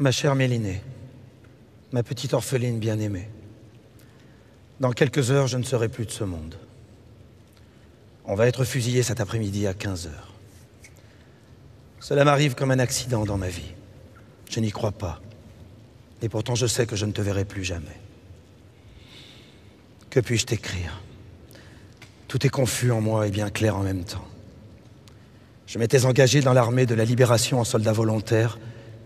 Ma chère Mélinée, ma petite orpheline bien-aimée, dans quelques heures, je ne serai plus de ce monde. On va être fusillé cet après-midi à 15 heures. Cela m'arrive comme un accident dans ma vie. Je n'y crois pas. Et pourtant, je sais que je ne te verrai plus jamais. Que puis-je t'écrire Tout est confus en moi et bien clair en même temps. Je m'étais engagé dans l'armée de la libération en soldat volontaire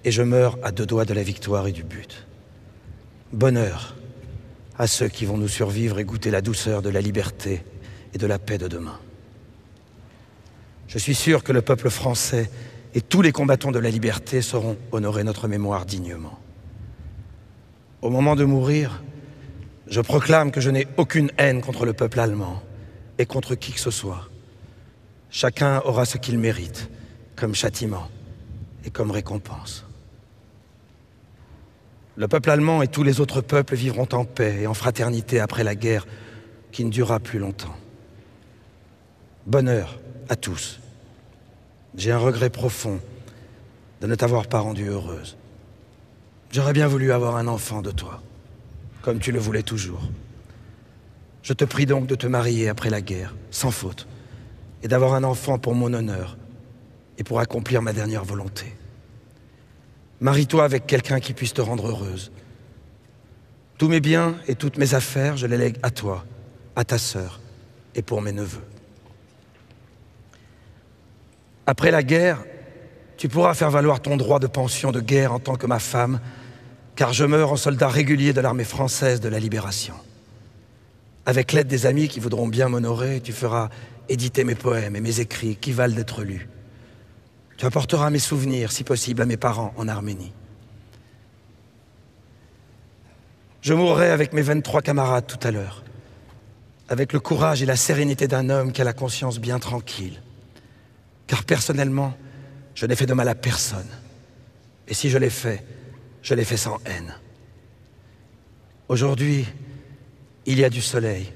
et je meurs à deux doigts de la victoire et du but. Bonheur à ceux qui vont nous survivre et goûter la douceur de la liberté et de la paix de demain. Je suis sûr que le peuple français et tous les combattants de la liberté sauront honorer notre mémoire dignement. Au moment de mourir, je proclame que je n'ai aucune haine contre le peuple allemand et contre qui que ce soit. Chacun aura ce qu'il mérite, comme châtiment et comme récompense. Le peuple allemand et tous les autres peuples vivront en paix et en fraternité après la guerre qui ne durera plus longtemps. Bonheur à tous. J'ai un regret profond de ne t'avoir pas rendue heureuse. J'aurais bien voulu avoir un enfant de toi, comme tu le voulais toujours. Je te prie donc de te marier après la guerre, sans faute, et d'avoir un enfant pour mon honneur et pour accomplir ma dernière volonté. Marie-toi avec quelqu'un qui puisse te rendre heureuse. Tous mes biens et toutes mes affaires, je les lègue à toi, à ta sœur et pour mes neveux. Après la guerre, tu pourras faire valoir ton droit de pension de guerre en tant que ma femme, car je meurs en soldat régulier de l'armée française de la libération. Avec l'aide des amis qui voudront bien m'honorer, tu feras éditer mes poèmes et mes écrits qui valent d'être lus. Apportera mes souvenirs, si possible, à mes parents en Arménie. Je mourrai avec mes 23 camarades tout à l'heure, avec le courage et la sérénité d'un homme qui a la conscience bien tranquille. Car personnellement, je n'ai fait de mal à personne. Et si je l'ai fait, je l'ai fait sans haine. Aujourd'hui, il y a du soleil.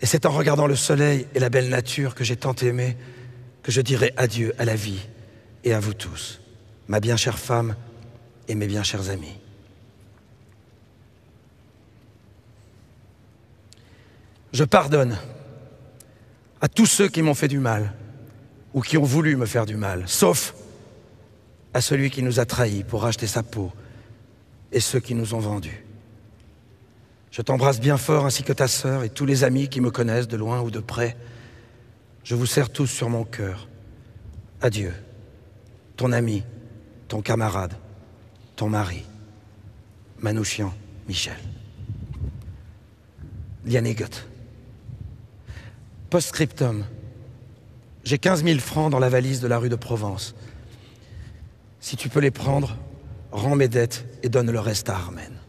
Et c'est en regardant le soleil et la belle nature que j'ai tant aimé que je dirai adieu à la vie et à vous tous, ma bien chère femme et mes bien chers amis. Je pardonne à tous ceux qui m'ont fait du mal ou qui ont voulu me faire du mal, sauf à celui qui nous a trahis pour racheter sa peau et ceux qui nous ont vendus. Je t'embrasse bien fort ainsi que ta sœur et tous les amis qui me connaissent de loin ou de près. Je vous serre tous sur mon cœur. Adieu ton ami, ton camarade, ton mari, Manouchian, Michel. Post-scriptum J'ai 15 000 francs dans la valise de la rue de Provence. Si tu peux les prendre, rends mes dettes et donne le reste à Armen.